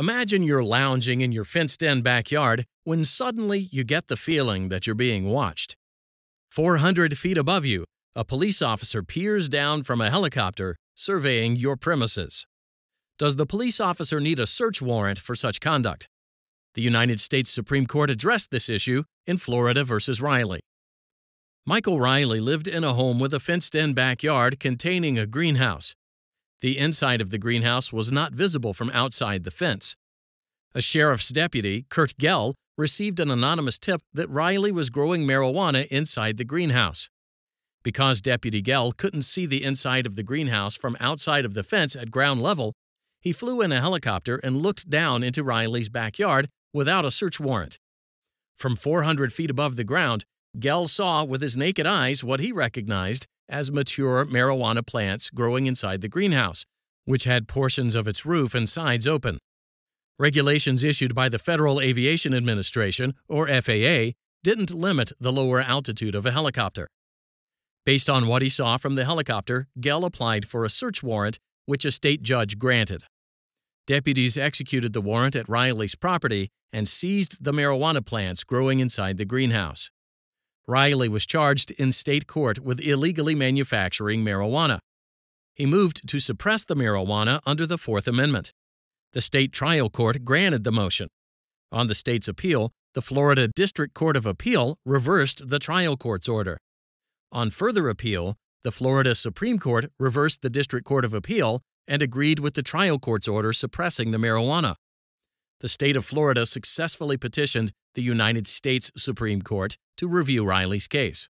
Imagine you're lounging in your fenced in backyard when suddenly you get the feeling that you're being watched. 400 feet above you, a police officer peers down from a helicopter surveying your premises. Does the police officer need a search warrant for such conduct? The United States Supreme Court addressed this issue in Florida versus Riley. Michael Riley lived in a home with a fenced in backyard containing a greenhouse. The inside of the greenhouse was not visible from outside the fence. A sheriff's deputy, Kurt Gell, received an anonymous tip that Riley was growing marijuana inside the greenhouse. Because Deputy Gell couldn't see the inside of the greenhouse from outside of the fence at ground level, he flew in a helicopter and looked down into Riley's backyard without a search warrant. From 400 feet above the ground, Gell saw with his naked eyes what he recognized as mature marijuana plants growing inside the greenhouse, which had portions of its roof and sides open. Regulations issued by the Federal Aviation Administration, or FAA, didn't limit the lower altitude of a helicopter. Based on what he saw from the helicopter, Gell applied for a search warrant, which a state judge granted. Deputies executed the warrant at Riley's property and seized the marijuana plants growing inside the greenhouse. Riley was charged in state court with illegally manufacturing marijuana. He moved to suppress the marijuana under the Fourth Amendment. The state trial court granted the motion. On the state's appeal, the Florida District Court of Appeal reversed the trial court's order. On further appeal, the Florida Supreme Court reversed the District Court of Appeal and agreed with the trial court's order suppressing the marijuana the state of Florida successfully petitioned the United States Supreme Court to review Riley's case.